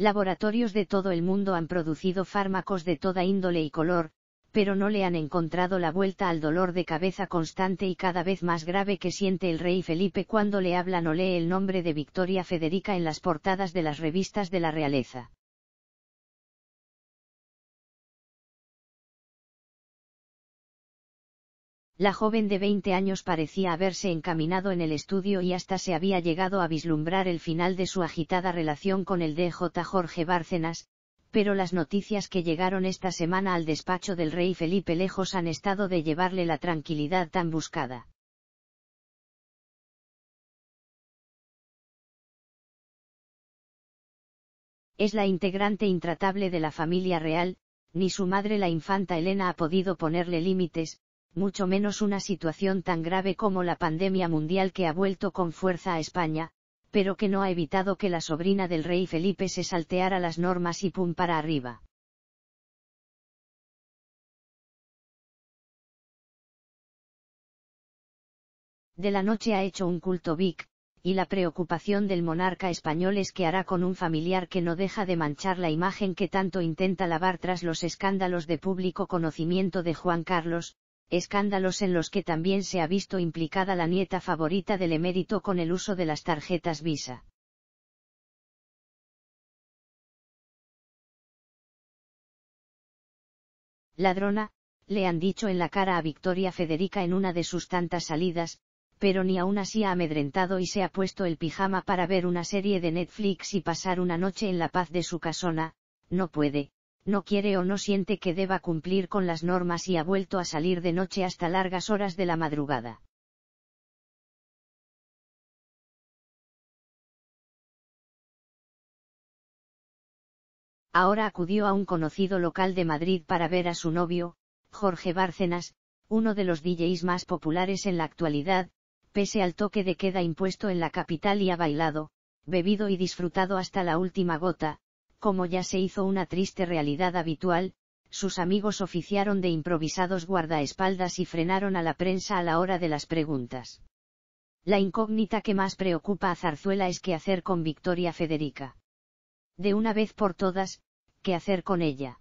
Laboratorios de todo el mundo han producido fármacos de toda índole y color, pero no le han encontrado la vuelta al dolor de cabeza constante y cada vez más grave que siente el rey Felipe cuando le hablan o lee el nombre de Victoria Federica en las portadas de las revistas de la realeza. La joven de 20 años parecía haberse encaminado en el estudio y hasta se había llegado a vislumbrar el final de su agitada relación con el DJ Jorge Bárcenas, pero las noticias que llegaron esta semana al despacho del rey Felipe lejos han estado de llevarle la tranquilidad tan buscada. Es la integrante intratable de la familia real, ni su madre la infanta Elena ha podido ponerle límites, mucho menos una situación tan grave como la pandemia mundial que ha vuelto con fuerza a España, pero que no ha evitado que la sobrina del rey Felipe se salteara las normas y pum para arriba. De la noche ha hecho un culto Vic, y la preocupación del monarca español es que hará con un familiar que no deja de manchar la imagen que tanto intenta lavar tras los escándalos de público conocimiento de Juan Carlos, escándalos en los que también se ha visto implicada la nieta favorita del emérito con el uso de las tarjetas Visa. Ladrona, le han dicho en la cara a Victoria Federica en una de sus tantas salidas, pero ni aún así ha amedrentado y se ha puesto el pijama para ver una serie de Netflix y pasar una noche en la paz de su casona, no puede, no quiere o no siente que deba cumplir con las normas y ha vuelto a salir de noche hasta largas horas de la madrugada. Ahora acudió a un conocido local de Madrid para ver a su novio, Jorge Bárcenas, uno de los DJs más populares en la actualidad, pese al toque de queda impuesto en la capital y ha bailado, bebido y disfrutado hasta la última gota, como ya se hizo una triste realidad habitual, sus amigos oficiaron de improvisados guardaespaldas y frenaron a la prensa a la hora de las preguntas. La incógnita que más preocupa a Zarzuela es qué hacer con Victoria Federica. De una vez por todas, qué hacer con ella.